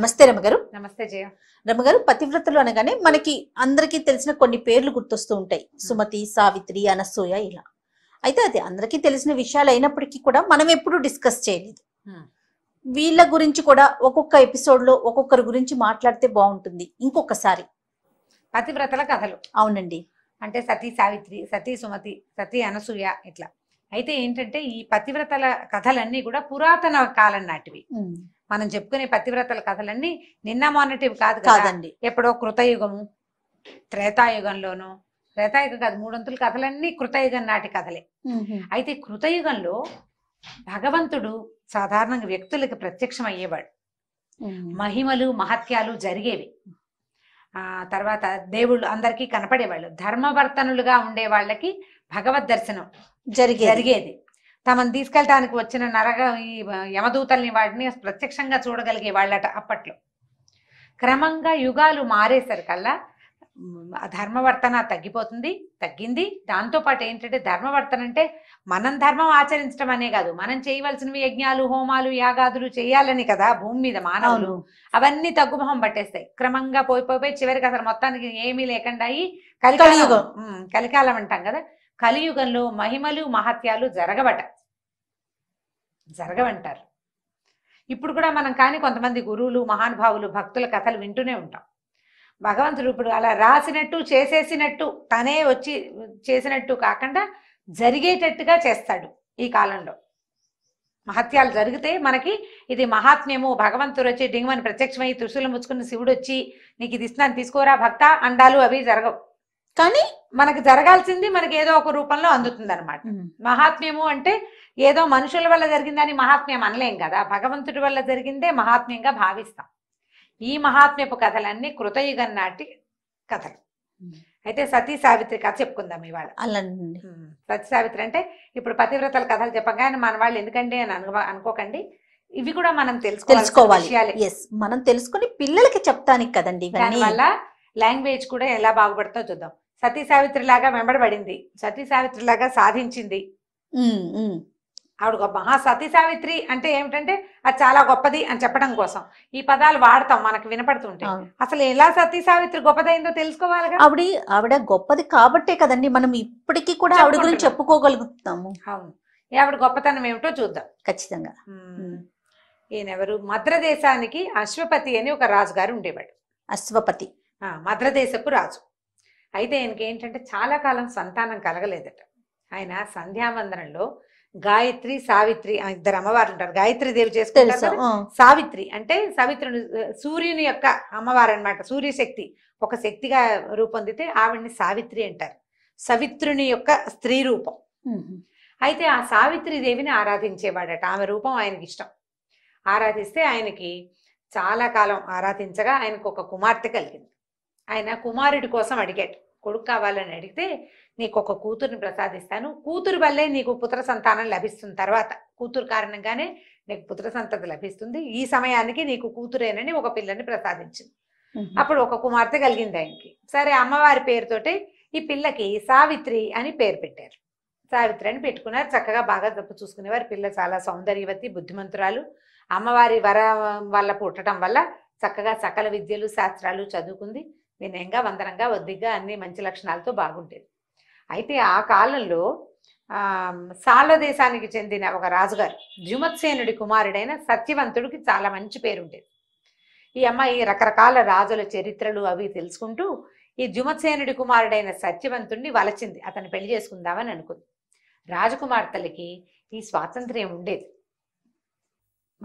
నమస్తే రమగారు నమస్తే జయ రమగారు పతివ్రతలు అనగానే మనకి అందరికీ తెలిసిన కొన్ని పేర్లు గుర్తొస్తూ ఉంటాయి సుమతి సావిత్రి అనసూయ ఇలా అయితే అది అందరికీ తెలిసిన విషయాలు అయినప్పటికీ కూడా మనం ఎప్పుడు డిస్కస్ చేయలేదు వీళ్ళ గురించి కూడా ఒక్కొక్క ఎపిసోడ్ లో ఒక్కొక్కరి గురించి మాట్లాడితే బాగుంటుంది ఇంకొకసారి పతివ్రతల కథలు అవునండి అంటే సతీ సావిత్రి సతీ సుమతి సతీ అనసూయ ఇట్లా అయితే ఏంటంటే ఈ పతివ్రతల కథలన్నీ కూడా పురాతన కాలం నాటివి మనం చెప్పుకునే పతివ్రతల కథలన్నీ నిన్న మొన్నటివి కాదు కాదండి ఎప్పుడో కృతయుగము త్రేతాయుగంలోను త్రేతాయుగం కాదు మూడొంతుల కథలన్నీ కృతయుగం నాటి కథలే అయితే కృతయుగంలో భగవంతుడు సాధారణంగా వ్యక్తులకు ప్రత్యక్షం అయ్యేవాడు మహిమలు మహత్యాలు జరిగేవి ఆ తర్వాత దేవుళ్ళు అందరికీ కనపడేవాళ్ళు ధర్మవర్తనులుగా ఉండే వాళ్ళకి భగవద్ దర్శనం జరిగే జరిగేది తమను తీసుకెళ్ళటానికి వచ్చిన నరగ ఈ యమదూతల్ని వాడిని ప్రత్యక్షంగా చూడగలిగే వాళ్ళట అప్పట్లో క్రమంగా యుగాలు మారేసరికల్లా ధర్మవర్తన తగ్గిపోతుంది తగ్గింది దాంతోపాటు ఏంటంటే ధర్మవర్తన అంటే మనం ధర్మం ఆచరించడం అనే కాదు మనం చేయవలసినవి యజ్ఞాలు హోమాలు యాగాదులు చేయాలని కదా భూమి మీద మానవులు అవన్నీ తగ్గుమొహం పట్టేస్తాయి క్రమంగా పోయిపోయి చివరికి అసలు మొత్తానికి ఏమీ లేకుండా అయ్యి కలికాలం కలికాలం అంటాం కదా కలియుగంలో మహిమలు మహత్యాలు జరగబట జరగవంటారు ఇప్పుడు కూడా మనం కానీ కొంతమంది గురువులు మహానుభావులు భక్తుల కథలు వింటూనే ఉంటాం భగవంతుడు ఇప్పుడు అలా రాసినట్టు చేసేసినట్టు తనే వచ్చి చేసినట్టు కాకుండా జరిగేటట్టుగా చేస్తాడు ఈ కాలంలో మహత్యాలు జరిగితే మనకి ఇది మహాత్మ్యము భగవంతుడు వచ్చి డింగమని ప్రత్యక్షమై తుషులు ముచ్చుకున్న శివుడు వచ్చి నీకు ఇది ఇస్తున్నాను తీసుకోరా భక్త అండాలు అవి జరగవు కానీ మనకు జరగాల్సింది మనకి ఏదో ఒక రూపంలో అందుతుంది అనమాట మహాత్మ్యము అంటే ఏదో మనుషుల వల్ల జరిగిందని మహాత్మ్యం అనలేం కదా భగవంతుడి వల్ల జరిగిందే మహాత్మ్యంగా భావిస్తాం ఈ మహాత్మ్యపు కథలన్నీ కృతయుగం నాటి కథలు అయితే సతీ సావిత్రి కథ చెప్పుకుందాం ఇవాళ అలాంటి సతీ సావిత్రి అంటే ఇప్పుడు పతివ్రతల కథలు చెప్పగానే మన వాళ్ళు ఎందుకండి అని అనుకోకండి ఇవి కూడా మనం తెలుసుకోవాలి మనం తెలుసుకుని పిల్లలకి చెప్తానికి కదండి దానివల్ల లాంగ్వేజ్ కూడా ఎలా బాగుపడతా చూద్దాం సతీ సావిత్రిలాగా వెంబడబడింది సతీ సావిత్రిలాగా సాధించింది ఆవిడ గొప్ప సతీ సావిత్రి అంటే ఏమిటంటే అది చాలా గొప్పది అని చెప్పడం కోసం ఈ పదాలు వాడతాం మనకు వినపడుతుంటే అసలు ఎలా సతీ సావిత్రి గొప్పదైందో తెలుసుకోవాలి ఆవిడ ఆవిడ గొప్పది కాబట్టే కదండి మనం ఇప్పటికీ కూడా ఆవిడ గురించి చెప్పుకోగలుగుతాము అవును ఆవిడ గొప్పతనం ఏమిటో చూద్దాం ఖచ్చితంగా ఈయనెవరు మద్రదేశానికి అశ్వపతి అని ఒక రాజుగారు ఉండేవాడు అశ్వపతి మద్రదేశపు రాజు అయితే ఆయనకి ఏంటంటే చాలా కాలం సంతానం కలగలేదట ఆయన సంధ్యావందనంలో గాయత్రి సావిత్రి ఇద్దరు అమ్మవారు ఉంటారు గాయత్రి దేవి చేసుకుంటారు సావిత్రి అంటే సావిత్రుని సూర్యుని యొక్క అమ్మవారు అనమాట సూర్యశక్తి ఒక శక్తిగా రూపొందితే ఆవిడ్ని సావిత్రి అంటారు సవిత్రుని యొక్క స్త్రీ రూపం అయితే ఆ సావిత్రి దేవిని ఆరాధించేవాడట ఆమె రూపం ఆయనకి ఇష్టం ఆరాధిస్తే ఆయనకి చాలా కాలం ఆరాధించగా ఆయనకు ఒక కుమార్తె కలిగింది ఆయన కుమారుడి కోసం అడిగాడు కొడుకు కావాలని అడిగితే నీకు ఒక కూతురుని ప్రసాదిస్తాను కూతురు వల్లే నీకు పుత్ర సంతానం లభిస్తుంది తర్వాత కూతురు కారణంగానే నీకు పుత్ర సంతతి లభిస్తుంది ఈ సమయానికి నీకు కూతురేనని ఒక పిల్లని ప్రసాదించింది అప్పుడు ఒక కుమార్తె కలిగింది ఆయనకి సరే అమ్మవారి పేరుతోటి ఈ పిల్లకి సావిత్రి అని పేరు పెట్టారు సావిత్రి అని పెట్టుకున్నారు చక్కగా బాగా దప్పు చూసుకునేవారు పిల్ల చాలా సౌందర్యవతి బుద్ధిమంతురాలు అమ్మవారి వరం వల్ల పుట్టడం వల్ల చక్కగా సకల విద్యలు శాస్త్రాలు చదువుకుంది వినయంగా వందనంగా వద్దిగా అన్ని మంచి లక్షణాలతో బాగుండేది అయితే ఆ కాలంలో సాల దేశానికి చెందిన ఒక రాజుగారు జుమత్సేనుడి కుమారుడైన సత్యవంతుడికి చాలా మంచి పేరు ఉండేది ఈ అమ్మాయి రకరకాల రాజుల చరిత్రలు అవి తెలుసుకుంటూ ఈ జుమత్సేనుడి కుమారుడైన సత్యవంతుడిని వలచింది అతను పెళ్లి చేసుకుందామని అనుకుంది రాజకుమార్తెలకి ఈ స్వాతంత్ర్యం ఉండేది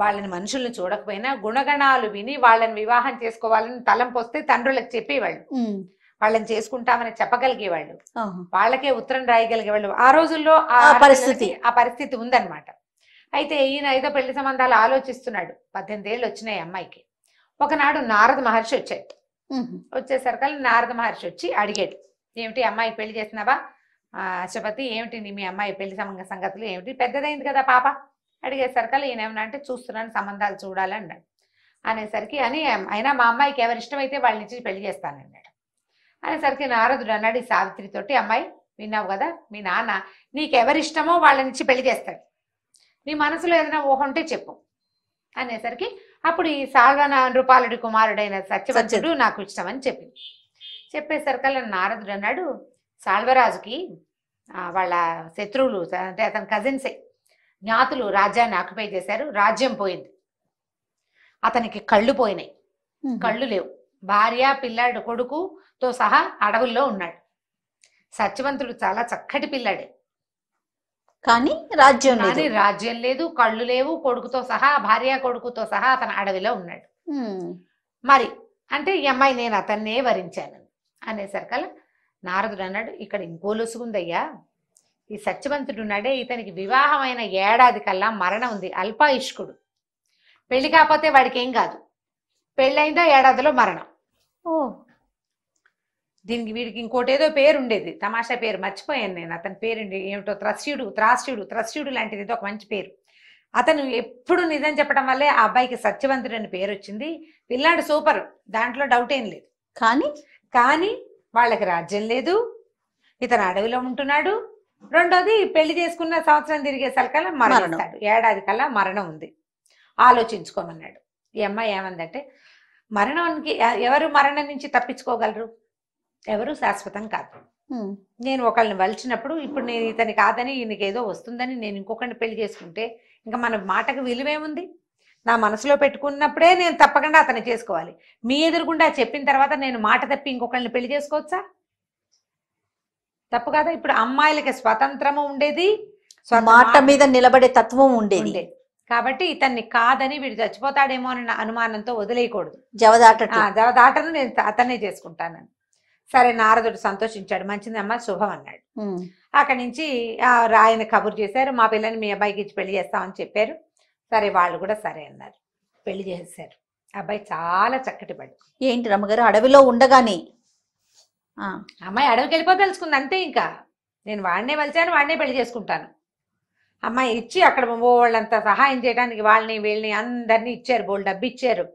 వాళ్ళని మనుషుల్ని చూడకపోయినా గుణగణాలు విని వాళ్ళని వివాహం చేసుకోవాలని తలంపు వస్తే తండ్రులకు చెప్పేవాళ్ళు వాళ్ళని చేసుకుంటామని చెప్పగలిగేవాళ్ళు వాళ్ళకే ఉత్తరం రాయగలిగేవాళ్ళు ఆ రోజుల్లో ఆ పరిస్థితి ఆ పరిస్థితి ఉందన్నమాట అయితే ఈయన ఏదో పెళ్లి సంబంధాలు ఆలోచిస్తున్నాడు పద్దెనిమిది ఏళ్ళు వచ్చినాయి అమ్మాయికి ఒకనాడు నారద మహర్షి వచ్చాడు వచ్చేసరికల్ నారద మహర్షి వచ్చి అడిగాడు ఏమిటి అమ్మాయి పెళ్లి చేసినావా అశ్వపతి ఏమిటి నీ మీ అమ్మాయి పెళ్లి సంబంధ సంగతులు ఏమిటి పెద్దదైంది కదా పాప అడిగేసరికి ఈయన ఏమన్నా చూస్తున్నాను సంబంధాలు అన్నాడు అనేసరికి అని అయినా మా అమ్మాయికి ఎవరి ఇష్టమైతే వాళ్ళ నుంచి పెళ్లి అన్నాడు అనేసరికి నారదుడు అన్నాడు ఈ సావిత్రితోటి అమ్మాయి విన్నావు కదా మీ నాన్న ఇష్టమో వాళ్ళ నుంచి పెళ్లి చేస్తాడు నీ మనసులో ఏదైనా ఊహ ఉంటే చెప్పు అనేసరికి అప్పుడు ఈ సాగన నృపాలుడి కుమారుడైన సత్యవంతుడు నాకు ఇష్టమని చెప్పింది చెప్పేసరికల్లా నారదుడు అన్నాడు సాల్వరాజుకి వాళ్ళ శత్రువులు అంటే అతని కజిన్సే జ్ఞాతులు రాజ్యాన్ని ఆక్యుపై చేశారు రాజ్యం పోయింది అతనికి కళ్ళు పోయినాయి కళ్ళు లేవు భార్య పిల్లాడు కొడుకుతో సహా అడవుల్లో ఉన్నాడు సత్యవంతుడు చాలా చక్కటి పిల్లాడే కానీ రాజ్యం కానీ రాజ్యం లేదు కళ్ళు లేవు కొడుకుతో సహా భార్య కొడుకుతో సహా అతను అడవిలో ఉన్నాడు మరి అంటే ఈ అమ్మాయి నేను అతన్నే వరించాను అనేసరికల్లా నారదుడు అన్నాడు ఇక్కడ ఇంకో లొసుగుందయ్యా ఈ సత్యవంతుడు నడే ఇతనికి వివాహమైన ఏడాది కల్లా మరణం ఉంది అల్పాయుష్కుడు పెళ్లి కాకపోతే వాడికి ఏం కాదు పెళ్ళైందో ఏడాదిలో మరణం ఓ దీనికి వీడికి ఇంకోటి ఏదో పేరు ఉండేది తమాషా పేరు మర్చిపోయాను నేను అతని పేరు ఏమిటో త్రస్యుడు త్రాస్యుడు త్రస్యుడు లాంటిది ఏదో ఒక మంచి పేరు అతను ఎప్పుడు నిజం చెప్పడం వల్లే ఆ అబ్బాయికి సత్యవంతుడు అని పేరు వచ్చింది పిల్లాడు సూపర్ దాంట్లో డౌట్ ఏం లేదు కానీ కానీ వాళ్ళకి రాజ్యం లేదు ఇతను అడవిలో ఉంటున్నాడు రెండోది పెళ్లి చేసుకున్న సంవత్సరం తిరిగే సలకల్లా మరణిస్తాడు ఏడాది కల్లా మరణం ఉంది ఆలోచించుకోమన్నాడు ఈ అమ్మాయి ఏమందంటే మరణానికి ఎవరు మరణం నుంచి తప్పించుకోగలరు ఎవరు శాశ్వతం కాదు నేను ఒకళ్ళని వలిచినప్పుడు ఇప్పుడు నేను ఇతని కాదని ఈయనకి ఏదో వస్తుందని నేను ఇంకొకరిని పెళ్లి చేసుకుంటే ఇంకా మన మాటకు విలువేముంది నా మనసులో పెట్టుకున్నప్పుడే నేను తప్పకుండా అతను చేసుకోవాలి మీ ఎదురుగుండా చెప్పిన తర్వాత నేను మాట తప్పి ఇంకొకరిని పెళ్లి చేసుకోవచ్చా తప్పు కాదా ఇప్పుడు అమ్మాయిలకి స్వతంత్రము ఉండేది మాట మీద నిలబడే తత్వం ఉండేది కాబట్టి ఇతన్ని కాదని వీడు చచ్చిపోతాడేమో అన్న అనుమానంతో వదిలేయకూడదు జవదాట జవదాటను నేను అతన్నే చేసుకుంటానని సరే నారదుడు సంతోషించాడు మంచిది అమ్మ శుభం అన్నాడు అక్కడి నుంచి రాయన కబురు చేశారు మా పిల్లని మీ అబ్బాయికి ఇచ్చి పెళ్లి చేస్తామని చెప్పారు సరే వాళ్ళు కూడా సరే అన్నారు పెళ్లి చేశారు అబ్బాయి చాలా చక్కటి పడి ఏంటి రమ్మగారు అడవిలో ఉండగానే అమ్మాయి అడవికి తెలుసుకుంది అంతే ఇంకా నేను వాడినే వలిచాను వాడినే పెళ్లి చేసుకుంటాను అమ్మాయి ఇచ్చి అక్కడ వాళ్ళంతా సహాయం చేయడానికి వాళ్ళని వీళ్ళని అందరినీ ఇచ్చారు బోల్ డబ్బు ఇచ్చారు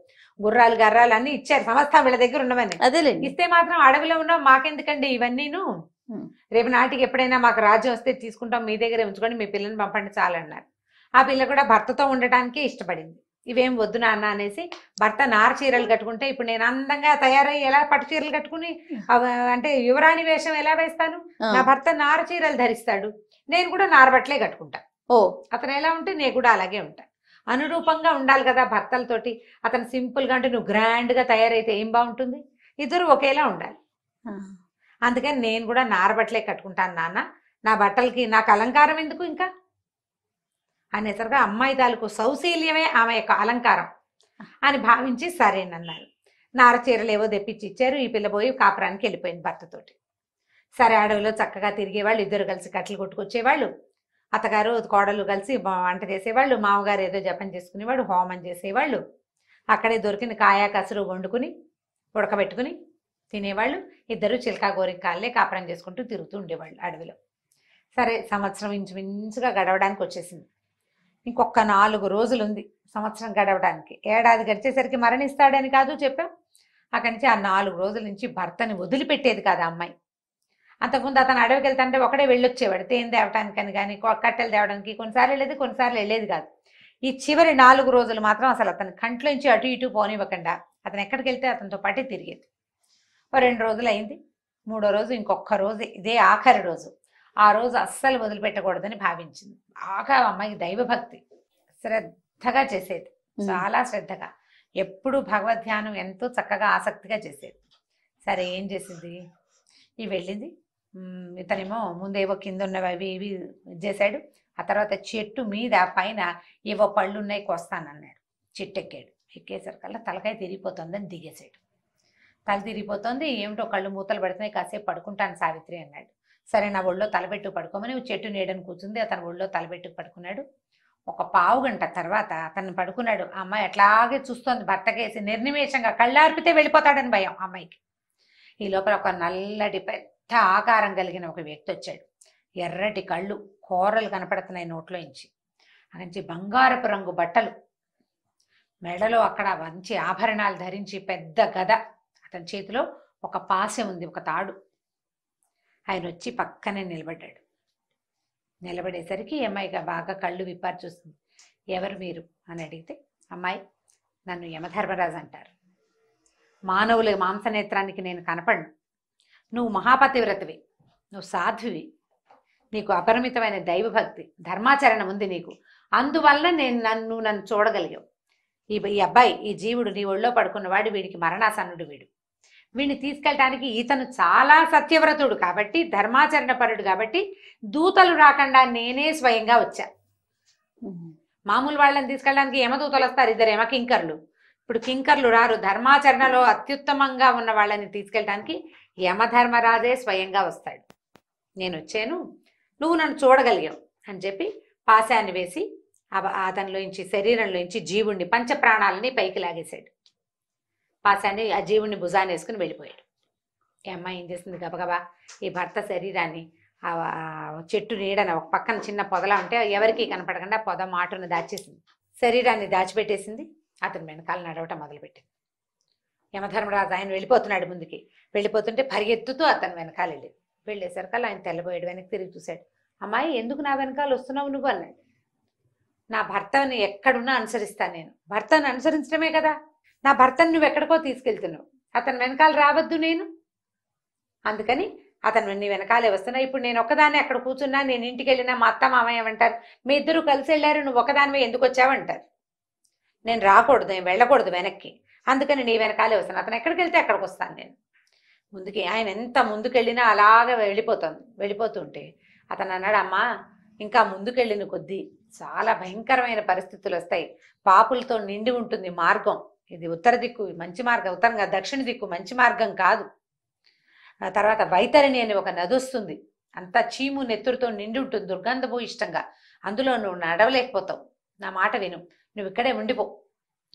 గుర్రాలు గర్రాలు అన్ని ఇచ్చారు సమస్త వీళ్ళ దగ్గర ఉన్నవని అదే ఇస్తే మాత్రం అడవిలో ఉన్నాం మాకెందుకండి ఇవన్నీను రేపు నాటికి ఎప్పుడైనా మాకు రాజ్యం వస్తే తీసుకుంటాం మీ దగ్గరే ఉంచుకొని మీ పిల్లల్ని పంపండి చాలన్నారు ఆ పిల్ల కూడా భర్తతో ఉండటానికే ఇష్టపడింది ఇవేం వద్దు నాన్న అనేసి భర్త నార చీరలు కట్టుకుంటే ఇప్పుడు నేను అందంగా తయారై ఎలా పట్టు చీరలు కట్టుకుని అంటే యువరాణి వేషం ఎలా వేస్తాను నా భర్త నార చీరలు ధరిస్తాడు నేను కూడా నారబట్టలే కట్టుకుంటా ఓ అతను ఎలా ఉంటే నేను కూడా అలాగే ఉంటా అనురూపంగా ఉండాలి కదా భర్తలతోటి అతను సింపుల్గా అంటే నువ్వు గ్రాండ్గా తయారైతే ఏం బాగుంటుంది ఇద్దరు ఒకేలా ఉండాలి అందుకని నేను కూడా నారబట్టలే కట్టుకుంటాను నాన్న నా బట్టలకి నాకు అలంకారం ఎందుకు ఇంకా అనేసరిగా అమ్మాయి తాలూకు సౌశీల్యమే ఆమె యొక్క అలంకారం అని భావించి సరేనన్నారు నార చీరలు ఏవో తెప్పించి ఇచ్చారు ఈ పిల్ల పోయి కాపురానికి వెళ్ళిపోయింది భర్తతోటి సరే అడవిలో చక్కగా తిరిగేవాళ్ళు ఇద్దరు కలిసి కట్టలు కొట్టుకొచ్చేవాళ్ళు అత్తగారు కోడలు కలిసి వంట చేసేవాళ్ళు మామగారు ఏదో జపం చేసుకునేవాడు హోమం చేసేవాళ్ళు అక్కడే దొరికిన కాయా కసురు వండుకుని ఉడకబెట్టుకుని తినేవాళ్ళు ఇద్దరు చిలకా గోరికాలే కాళ్ళే కాపురం చేసుకుంటూ తిరుగుతూ ఉండేవాళ్ళు అడవిలో సరే సంవత్సరం ఇంచుమించుగా గడవడానికి వచ్చేసింది ఇంకొక నాలుగు రోజులు ఉంది సంవత్సరం గడవడానికి ఏడాది గడిచేసరికి మరణిస్తాడని కాదు చెప్పాం అక్కడి నుంచి ఆ నాలుగు రోజుల నుంచి భర్తని వదిలిపెట్టేది కాదు అమ్మాయి అంతకుముందు అతను అడవికి వెళ్తాంటే ఒకడే వెళ్ళొచ్చేవాడు తేనె అని కానీ కట్టెలు తేవడానికి కొన్నిసార్లు వెళ్ళేది కొన్నిసార్లు వెళ్ళేది కాదు ఈ చివరి నాలుగు రోజులు మాత్రం అసలు అతను కంట్లోంచి అటు ఇటు పోనివ్వకుండా అతను ఎక్కడికి వెళ్తే అతనితో పాటే తిరిగేది ఓ రెండు రోజులు అయింది మూడో రోజు ఇంకొక రోజు ఇదే ఆఖరి రోజు ఆ రోజు అస్సలు వదిలిపెట్టకూడదని భావించింది బాగా అమ్మాయికి దైవభక్తి శ్రద్ధగా చేసేది చాలా శ్రద్ధగా ఎప్పుడు భగవద్ ధ్యానం ఎంతో చక్కగా ఆసక్తిగా చేసేది సరే ఏం చేసింది ఈ వెళ్ళింది ఇతనేమో ముందేవో కింద ఉన్నవి అవి ఇవి చేశాడు ఆ తర్వాత చెట్టు మీద పైన ఏవో పళ్ళు ఉన్నాయి కొస్తానన్నాడు చెట్టు ఎక్కాడు ఎక్కేసరికల్లా తలకాయ తిరిగిపోతుందని దిగేశాడు తల తిరిగిపోతుంది ఏమిటో కళ్ళు మూతలు పెడుతున్నాయి కాసేపు పడుకుంటాను సావిత్రి అన్నాడు సరే నా ఒళ్ళో తలబెట్టు పడుకోమని చెట్టు నీడని కూర్చుంది అతను ఒళ్ళో తలబెట్టు పడుకున్నాడు ఒక పావు గంట తర్వాత అతను పడుకున్నాడు ఆ అమ్మాయి అట్లాగే చూస్తోంది భర్తకేసి నిర్నిమేషంగా కళ్ళార్పితే వెళ్ళిపోతాడని భయం అమ్మాయికి ఈ లోపల ఒక నల్లటి పెద్ద ఆకారం కలిగిన ఒక వ్యక్తి వచ్చాడు ఎర్రటి కళ్ళు కూరలు కనపడుతున్నాయి నోట్లోంచి నుంచి బంగారపు రంగు బట్టలు మెడలో అక్కడ మంచి ఆభరణాలు ధరించి పెద్ద గద అతని చేతిలో ఒక పాసె ఉంది ఒక తాడు ఆయన వచ్చి పక్కనే నిలబడ్డాడు నిలబడేసరికి అమ్మాయిగా బాగా కళ్ళు విప్పారు చూస్తుంది ఎవరు మీరు అని అడిగితే అమ్మాయి నన్ను యమధర్మరాజు అంటారు మానవుల మాంసనేత్రానికి నేను కనపడను నువ్వు మహాపతివ్రతవి నువ్వు సాధువి నీకు అపరిమితమైన దైవభక్తి ధర్మాచరణ ఉంది నీకు అందువల్ల నేను నన్ను నన్ను చూడగలిగావు ఈ అబ్బాయి ఈ జీవుడు నీ ఒళ్ళో పడుకున్నవాడు వీడికి మరణాసన్నుడు వీడు వీడిని తీసుకెళ్ళటానికి ఇతను చాలా సత్యవ్రతుడు కాబట్టి ధర్మాచరణ పరుడు కాబట్టి దూతలు రాకుండా నేనే స్వయంగా వచ్చా మామూలు వాళ్ళని తీసుకెళ్ళడానికి దూతలు వస్తారు ఇద్దరు యమ కింకర్లు ఇప్పుడు కింకర్లు రారు ధర్మాచరణలో అత్యుత్తమంగా ఉన్న వాళ్ళని తీసుకెళ్ళటానికి యమధర్మరాజే స్వయంగా వస్తాడు నేను వచ్చాను నువ్వు నన్ను చూడగలిగావు అని చెప్పి పాశాన్ని వేసి అతనిలోంచి శరీరంలోంచి జీవుణ్ణి పంచప్రాణాలని పైకి లాగేశాడు పాశాన్ని ఆ జీవుని భుజాన్ని వేసుకుని వెళ్ళిపోయాడు ఈ అమ్మాయి ఏం చేసింది గబగబా ఈ భర్త శరీరాన్ని ఆ చెట్టు నీడన ఒక పక్కన చిన్న పొదలా ఉంటే ఎవరికి కనపడకుండా పొద మాటను దాచేసింది శరీరాన్ని దాచిపెట్టేసింది అతని వెనకాల నడవటం మొదలుపెట్టింది యమధర్మరాజు ఆయన వెళ్ళిపోతున్నాడు ముందుకి వెళ్ళిపోతుంటే పరిగెత్తుతూ అతను వెనకాల వెళ్ళింది వెళ్ళేసరికి ఆయన తెల్లబోయాడు వెనక్కి తిరిగి చూశాడు అమ్మాయి ఎందుకు నా వెనకాల వస్తున్నావు నువ్వు అన్నాడు నా భర్తని ఎక్కడున్నా అనుసరిస్తాను నేను భర్తను అనుసరించడమే కదా నా భర్తను నువ్వు ఎక్కడికో తీసుకెళ్తున్నావు అతను వెనకాల రావద్దు నేను అందుకని అతను నీ వెనకాలే వస్తున్నా ఇప్పుడు నేను ఒకదాన్ని అక్కడ కూర్చున్నా నేను ఇంటికి వెళ్ళినా మా అత్త మామయ్య అంటారు మీ ఇద్దరు కలిసి వెళ్ళారు నువ్వు ఒకదాని ఎందుకు వచ్చావంటారు నేను రాకూడదు నేను వెళ్ళకూడదు వెనక్కి అందుకని నీ వెనకాలే వస్తాను అతను ఎక్కడికి వెళ్తే అక్కడికి వస్తాను నేను ముందుకి ఆయన ఎంత ముందుకెళ్ళినా అలాగే వెళ్ళిపోతుంది వెళ్ళిపోతుంటే అతను అన్నాడు అమ్మా ఇంకా ముందుకెళ్ళిన కొద్దీ చాలా భయంకరమైన పరిస్థితులు వస్తాయి పాపులతో నిండి ఉంటుంది మార్గం ఇది ఉత్తర దిక్కు మంచి మార్గం ఉత్తరం కాదు దక్షిణ దిక్కు మంచి మార్గం కాదు తర్వాత వైతరిణి అని ఒక నది వస్తుంది అంతా చీము నెత్తురుతో నిండి ఉంటుంది దుర్గంధపు ఇష్టంగా అందులో నువ్వు నడవలేకపోతావు నా మాట విను నువ్వు ఇక్కడే ఉండిపో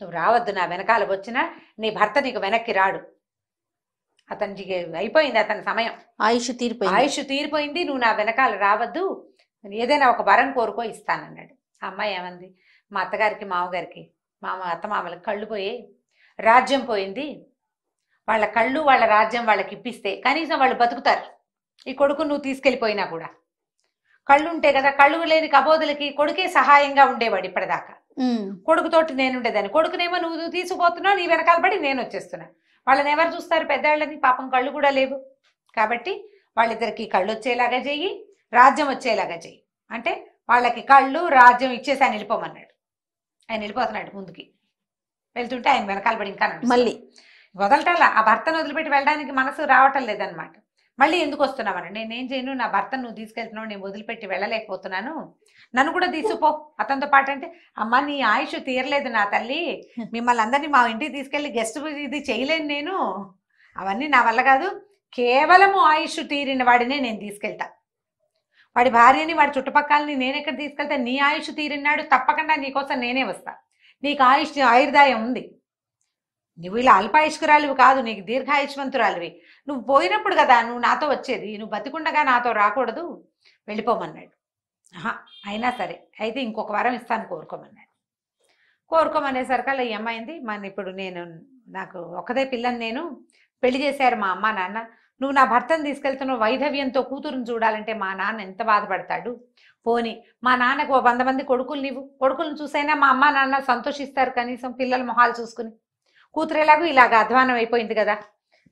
నువ్వు రావద్దు నా వెనకాల వచ్చినా నీ భర్త నీకు వెనక్కి రాడు అతనికి అయిపోయింది అతని సమయం ఆయుష్ తీరిపోయి ఆయుష్ తీరిపోయింది నువ్వు నా వెనకాల రావద్దు ఏదైనా ఒక వరం కోరుకో ఇస్తానన్నాడు అమ్మాయి ఏమంది మా అత్తగారికి మామగారికి మామ అత్తమామలకు కళ్ళు పోయే రాజ్యం పోయింది వాళ్ళ కళ్ళు వాళ్ళ రాజ్యం వాళ్ళకి ఇప్పిస్తే కనీసం వాళ్ళు బతుకుతారు ఈ కొడుకు నువ్వు తీసుకెళ్ళిపోయినా కూడా కళ్ళు ఉంటే కదా కళ్ళు లేని కబోదులకి కొడుకే సహాయంగా ఉండేవాడు ఇప్పటిదాకా కొడుకుతోటి నేనుండేదాన్ని కొడుకునేమో నువ్వు తీసుకుపోతున్నావు నీ వెనకాల పడి నేను వచ్చేస్తున్నా వాళ్ళని ఎవరు చూస్తారు పెద్దవాళ్ళని పాపం కళ్ళు కూడా లేవు కాబట్టి వాళ్ళిద్దరికి కళ్ళు వచ్చేలాగా చెయ్యి రాజ్యం వచ్చేలాగా చెయ్యి అంటే వాళ్ళకి కళ్ళు రాజ్యం ఇచ్చేసాని వెళ్ళిపోమన్నాడు ఆయన వెళ్ళిపోతున్నాడు ముందుకి వెళ్తుంటే ఆయన వెనకాల పడి ఇంకా మళ్ళీ వదలటాలా ఆ భర్తను వదిలిపెట్టి వెళ్ళడానికి మనసు రావటం లేదనమాట మళ్ళీ ఎందుకు నేను నేనేం చేయను నా భర్తను నువ్వు తీసుకెళ్తున్నావు నేను వదిలిపెట్టి వెళ్ళలేకపోతున్నాను నన్ను కూడా తీసుకుపో అతనితో పాటు అంటే అమ్మ నీ ఆయుష్ తీరలేదు నా తల్లి మిమ్మల్ని అందరినీ మా ఇంటికి తీసుకెళ్లి గెస్ట్ ఇది చేయలేను నేను అవన్నీ నా వల్ల కాదు కేవలము ఆయుష్ తీరిన వాడినే నేను తీసుకెళ్తా వాడి భార్యని వాడి చుట్టుపక్కలని నేను ఎక్కడ తీసుకెళ్తే నీ ఆయుష్ తీరినాడు తప్పకుండా నీకోసం నేనే వస్తా నీకు ఆయుష్ ఆయుర్దాయం ఉంది నువ్వు ఇలా అల్పాయుష్కురాలివి కాదు నీకు దీర్ఘాయుష్మంతురాలివి నువ్వు పోయినప్పుడు కదా నువ్వు నాతో వచ్చేది నువ్వు బతికుండగా నాతో రాకూడదు వెళ్ళిపోమన్నాడు ఆహా అయినా సరే అయితే ఇంకొక వారం ఇస్తాను కోరుకోమన్నాడు అలా ఏమైంది మన ఇప్పుడు నేను నాకు ఒకదే పిల్లని నేను పెళ్లి చేశారు మా అమ్మ నాన్న నువ్వు నా భర్తను తీసుకెళ్తున్నావు వైధవ్యంతో కూతురుని చూడాలంటే మా నాన్న ఎంత బాధపడతాడు పోని మా నాన్నకు ఓ వంద మంది కొడుకులు నీవు కొడుకులను చూసైనా మా అమ్మ నాన్న సంతోషిస్తారు కనీసం పిల్లల మొహాలు చూసుకుని కూతురు ఎలాగో ఇలాగ అధ్వానం అయిపోయింది కదా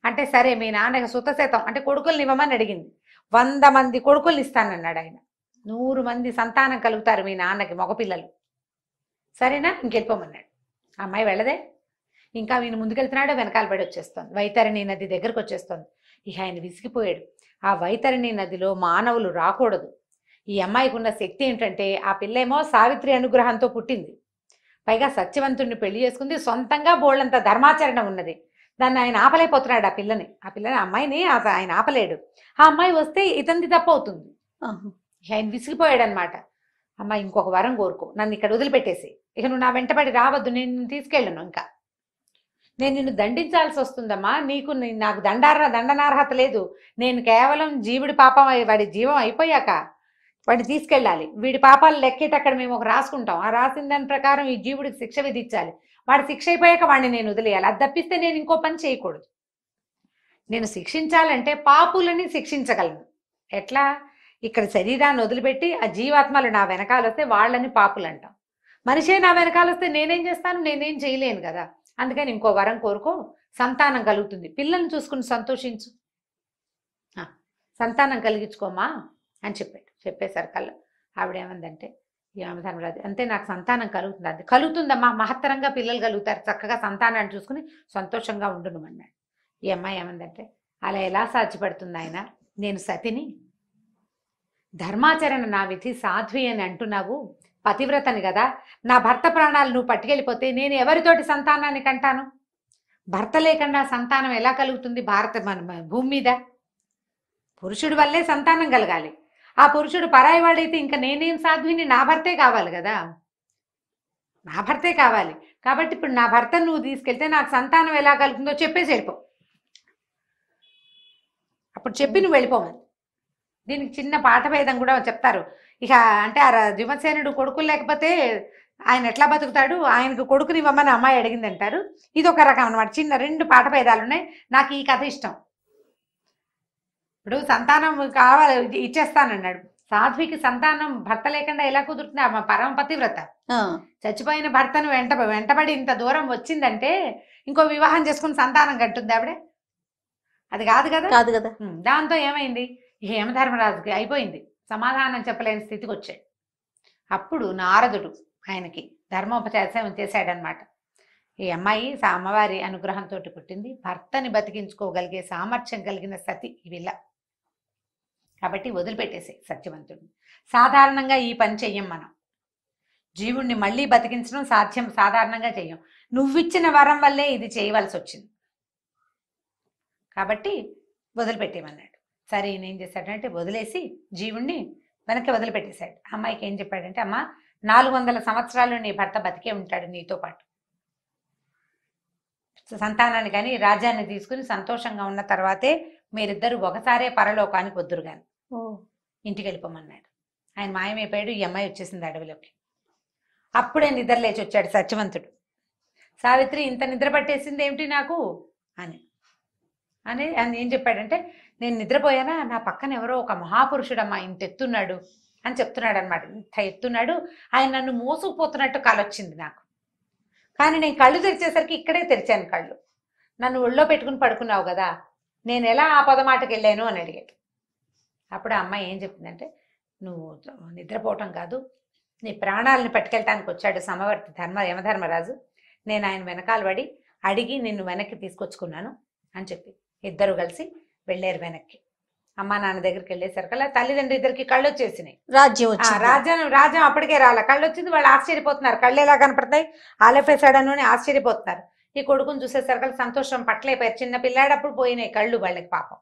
అంటే సరే మీ నాన్నకు సుతశతం అంటే కొడుకులు ఇవ్వమని అడిగింది వంద మంది కొడుకులు ఇస్తానన్నాడు ఆయన నూరు మంది సంతానం కలుగుతారు మీ నాన్నకి మగపిల్లలు సరేనా ఇంకెళ్ళిపోమన్నాడు అమ్మాయి వెళ్ళదే ఇంకా నేను ముందుకెళ్తున్నాడో వెనకాల పడి వచ్చేస్తుంది వైతరణి నది దగ్గరకు వచ్చేస్తుంది ఇక ఆయన విసిగిపోయాడు ఆ వైతరిణి నదిలో మానవులు రాకూడదు ఈ అమ్మాయికి ఉన్న శక్తి ఏంటంటే ఆ పిల్లేమో సావిత్రి అనుగ్రహంతో పుట్టింది పైగా సత్యవంతుడిని పెళ్లి చేసుకుంది సొంతంగా బోళ్ళంత ధర్మాచరణ ఉన్నది దాన్ని ఆయన ఆపలేకపోతున్నాడు ఆ పిల్లని ఆ పిల్లని అమ్మాయిని ఆయన ఆపలేడు ఆ అమ్మాయి వస్తే ఇతంది తప్ప అవుతుంది ఆయన విసిగిపోయాడు అనమాట అమ్మాయి ఇంకొక వరం కోరుకో నన్ను ఇక్కడ వదిలిపెట్టేసి ఇక నువ్వు నా వెంటబడి రావద్దు నేను తీసుకెళ్ళను ఇంకా నేను నిన్ను దండించాల్సి వస్తుందమ్మా నీకు నాకు దండార దండనార్హత లేదు నేను కేవలం జీవుడి పాపం వాడి జీవం అయిపోయాక వాడిని తీసుకెళ్ళాలి వీడి పాపాలు లెక్కేటక్కడ మేము ఒక రాసుకుంటాం ఆ రాసిన దాని ప్రకారం ఈ జీవుడికి శిక్ష విధించాలి వాడి శిక్ష అయిపోయాక వాడిని నేను వదిలేయాలి అది తప్పిస్తే నేను ఇంకో పని చేయకూడదు నేను శిక్షించాలంటే పాపులని శిక్షించగలను ఎట్లా ఇక్కడ శరీరాన్ని వదిలిపెట్టి ఆ జీవాత్మలు నా వెనకాల వస్తే వాళ్ళని పాపులు అంటాం మనిషే నా వెనకాల వస్తే నేనేం చేస్తాను నేనేం చేయలేను కదా అందుకని ఇంకో వరం కోరుకో సంతానం కలుగుతుంది పిల్లల్ని చూసుకుని సంతోషించు సంతానం కలిగించుకోమా అని చెప్పాడు చెప్పేశారు కళ్ళు ఆవిడేమందంటే యమ అంతే నాకు సంతానం కలుగుతుంది అది కలుగుతుందమ్మా మహత్తరంగా పిల్లలు కలుగుతారు చక్కగా సంతానాన్ని చూసుకుని సంతోషంగా ఉండును అన్నాడు ఈ అమ్మాయి ఏమందంటే అలా ఎలా సాధ్యపడుతుంది ఆయన నేను సతిని ధర్మాచరణ నా విధి సాధ్వి అని అంటున్నావు పతివ్రతని కదా నా భర్త ప్రాణాలు నువ్వు పట్టుకెళ్ళిపోతే నేను ఎవరితోటి సంతానాన్ని కంటాను భర్త లేకుండా సంతానం ఎలా కలుగుతుంది భారత మన భూమి మీద పురుషుడి వల్లే సంతానం కలగాలి ఆ పురుషుడు పరాయివాడైతే ఇంకా నేనేం సాధ్విని నా భర్తే కావాలి కదా నా భర్తే కావాలి కాబట్టి ఇప్పుడు నా భర్త నువ్వు తీసుకెళ్తే నాకు సంతానం ఎలా కలుగుతుందో చెప్పేసి వెళ్ళిపో అప్పుడు చెప్పి నువ్వు వెళ్ళిపోవాలి దీనికి చిన్న పాఠభేదం కూడా చెప్తారు ఇక అంటే ఆ విమసేనుడు కొడుకులు లేకపోతే ఆయన ఎట్లా బతుకుతాడు ఆయనకు కొడుకుని ఇవ్వమని అమ్మాయి అడిగింది అంటారు ఇది ఒక రకం అనమాట చిన్న రెండు పాట భేదాలు ఉన్నాయి నాకు ఈ కథ ఇష్టం ఇప్పుడు సంతానం కావాలి ఇచ్చేస్తానన్నాడు సాధ్వికి సంతానం భర్త లేకుండా ఎలా కుదురుతుంది ఆమె పరమపతి వ్రత చచ్చిపోయిన భర్తను వెంట వెంటబడి ఇంత దూరం వచ్చిందంటే ఇంకో వివాహం చేసుకుని సంతానం కట్టుంది ఆవిడ అది కాదు కదా కాదు కదా దాంతో ఏమైంది హేమధర్మరాజుకి అయిపోయింది సమాధానం చెప్పలేని స్థితికి వచ్చాయి అప్పుడు నారదుడు ఆయనకి ధర్మోపచారం చేశాడనమాట ఈ అమ్మాయి అమ్మవారి అనుగ్రహంతో పుట్టింది భర్తని బతికించుకోగలిగే సామర్థ్యం కలిగిన సతి వీళ్ళ కాబట్టి వదిలిపెట్టేసే సత్యవంతుడిని సాధారణంగా ఈ పని చెయ్యం మనం జీవుణ్ణి మళ్ళీ బతికించడం సాధ్యం సాధారణంగా చెయ్యం నువ్విచ్చిన వరం వల్లే ఇది చేయవలసి వచ్చింది కాబట్టి వదిలిపెట్టేమన్నాడు సరే ఈయన ఏం చేశాడంటే వదిలేసి జీవుణ్ణి వెనక్కి వదిలిపెట్టేశాడు అమ్మాయికి ఏం చెప్పాడంటే అమ్మ నాలుగు వందల సంవత్సరాలు నీ భర్త బతికే ఉంటాడు నీతో పాటు సంతానాన్ని కానీ రాజ్యాన్ని తీసుకుని సంతోషంగా ఉన్న తర్వాతే మీరిద్దరు ఒకసారే పరలోకానికి వద్దురు కాని ఇంటికి వెళ్ళిపోమన్నాడు ఆయన మాయమైపోయాడు ఈ అమ్మాయి వచ్చేసింది అడవిలోకి అప్పుడే నిద్ర లేచి వచ్చాడు సత్యవంతుడు సావిత్రి ఇంత నిద్ర పట్టేసింది ఏమిటి నాకు అని అని ఆయన ఏం చెప్పాడంటే నేను నిద్రపోయానా నా పక్కన ఎవరో ఒక అమ్మా ఇంత ఎత్తున్నాడు అని చెప్తున్నాడు అనమాట ఇంత ఎత్తున్నాడు ఆయన నన్ను మోసుకుపోతున్నట్టు కాలొచ్చింది నాకు కానీ నేను కళ్ళు తెరిచేసరికి ఇక్కడే తెరిచాను కళ్ళు నన్ను ఒళ్ళో పెట్టుకుని పడుకున్నావు కదా నేను ఎలా ఆ పదమాటకి వెళ్ళాను అని అడిగాడు అప్పుడు అమ్మ అమ్మాయి ఏం చెప్పిందంటే నువ్వు నిద్రపోవటం కాదు నీ ప్రాణాలను పట్టుకెళ్ళటానికి వచ్చాడు సమవర్తి ధర్మ యమధర్మరాజు నేను ఆయన వెనకాల పడి అడిగి నిన్ను వెనక్కి తీసుకొచ్చుకున్నాను అని చెప్పి ఇద్దరు కలిసి వెళ్ళారు వెనక్కి అమ్మా నాన్న దగ్గరికి వెళ్ళేసరికి తల్లిదండ్రులు ఇద్దరికి కళ్ళు వచ్చేసినాయి రాజ్యం రాజ్యం రాజ్యం అప్పటికే రాలే కళ్ళు వచ్చింది వాళ్ళు ఆశ్చర్యపోతున్నారు కళ్ళు ఎలా కనపడతాయి అని ఆశ్చర్యపోతున్నారు ఈ కొడుకుని చూసేసరికి సంతోషం పట్టలేపోయారు చిన్న పిల్లాడప్పుడు పోయినాయి కళ్ళు వాళ్ళకి పాపం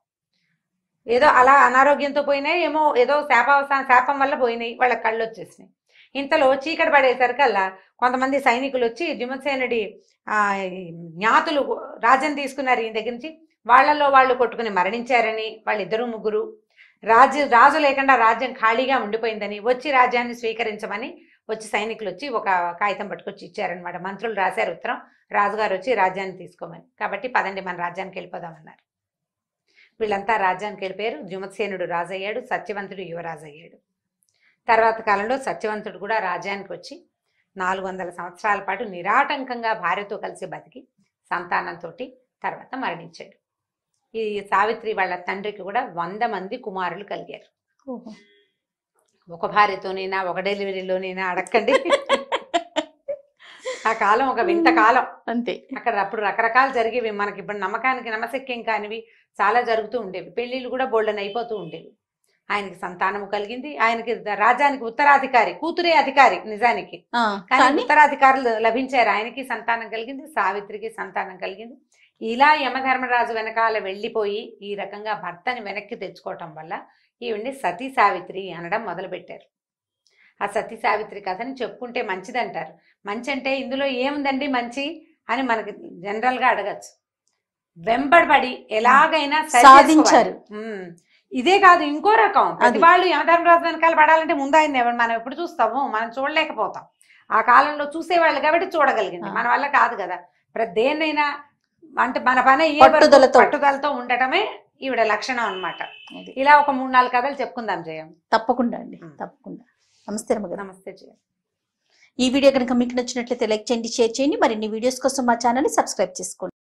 ఏదో అలా అనారోగ్యంతో పోయినాయి ఏమో ఏదో శాపవసాన శాపం వల్ల పోయినాయి వాళ్ళ కళ్ళు వచ్చేసినాయి ఇంతలో చీకటి పడేసరికల్లా కొంతమంది సైనికులు వచ్చి జుమసేనుడి జ్ఞాతులు రాజన్ తీసుకున్నారు ఈయన దగ్గర నుంచి వాళ్లలో వాళ్ళు కొట్టుకుని మరణించారని వాళ్ళిద్దరూ ముగ్గురు రాజు రాజు లేకుండా రాజ్యం ఖాళీగా ఉండిపోయిందని వచ్చి రాజ్యాన్ని స్వీకరించమని వచ్చి సైనికులు వచ్చి ఒక కాగితం పట్టుకొచ్చి ఇచ్చారనమాట మంత్రులు రాశారు ఉత్తరం రాజుగారు వచ్చి రాజ్యాన్ని తీసుకోమని కాబట్టి పదండి మన రాజ్యానికి వెళ్ళిపోదామన్నారు వీళ్ళంతా రాజ్యానికి వెళ్ళిపోయారు జుమత్సేనుడు రాజయ్యాడు సత్యవంతుడు యువరాజయ్యాడు తర్వాత కాలంలో సత్యవంతుడు కూడా రాజ్యానికి వచ్చి నాలుగు వందల సంవత్సరాల పాటు నిరాటంకంగా భార్యతో కలిసి బతికి సంతానంతో తర్వాత మరణించాడు ఈ సావిత్రి వాళ్ళ తండ్రికి కూడా వంద మంది కుమారులు కలిగారు ఒక భార్యతోనైనా ఒక డెలివరీలోనైనా అడక్కండి ఆ కాలం ఒక వింత కాలం అంతే అక్కడ అప్పుడు రకరకాలు జరిగేవి మనకి ఇప్పుడు నమ్మకానికి నమ్మశక్యం కానివి చాలా జరుగుతూ ఉండేవి పెళ్లిళ్ళు కూడా బోల్డన్ అయిపోతూ ఉండేవి ఆయనకి సంతానము కలిగింది ఆయనకి రాజానికి ఉత్తరాధికారి కూతురే అధికారి నిజానికి కానీ ఉత్తరాధికారులు లభించారు ఆయనకి సంతానం కలిగింది సావిత్రికి సంతానం కలిగింది ఇలా యమధర్మరాజు వెనకాల వెళ్ళిపోయి ఈ రకంగా భర్తని వెనక్కి తెచ్చుకోవటం వల్ల ఈవిడ్ని సతీ సావిత్రి అనడం మొదలుపెట్టారు ఆ సతీ సావిత్రి కథని చెప్పుకుంటే మంచిదంటారు మంచి అంటే ఇందులో ఏముందండి మంచి అని మనకి జనరల్గా అడగచ్చు వెంబడబడి ఎలాగైనా సాధించారు ఇదే కాదు ఇంకో రకం ప్రతి వాళ్ళు యమధర్మరాజు వెనకాల పడాలంటే ముందు ఆయన మనం ఎప్పుడు చూస్తాము మనం చూడలేకపోతాం ఆ కాలంలో చూసేవాళ్ళు కాబట్టి చూడగలిగింది మన వల్ల కాదు కదా దేన్నైనా అంటే మన పని పట్టుదలతో పట్టుదలతో ఉండటమే ఈవిడ లక్షణం అనమాట ఇలా ఒక మూడు నాలుగు కథలు చెప్పుకుందాం జయం తప్పకుండా అండి తప్పకుండా నమస్తే నమస్తే జయం ఈ వీడియో కనుక మీకు నచ్చినట్లయితే లైక్ చేయండి షేర్ చేయండి మరిన్ని వీడియోస్ కోసం మా ఛానల్ని సబ్స్క్రైబ్ చేసుకోండి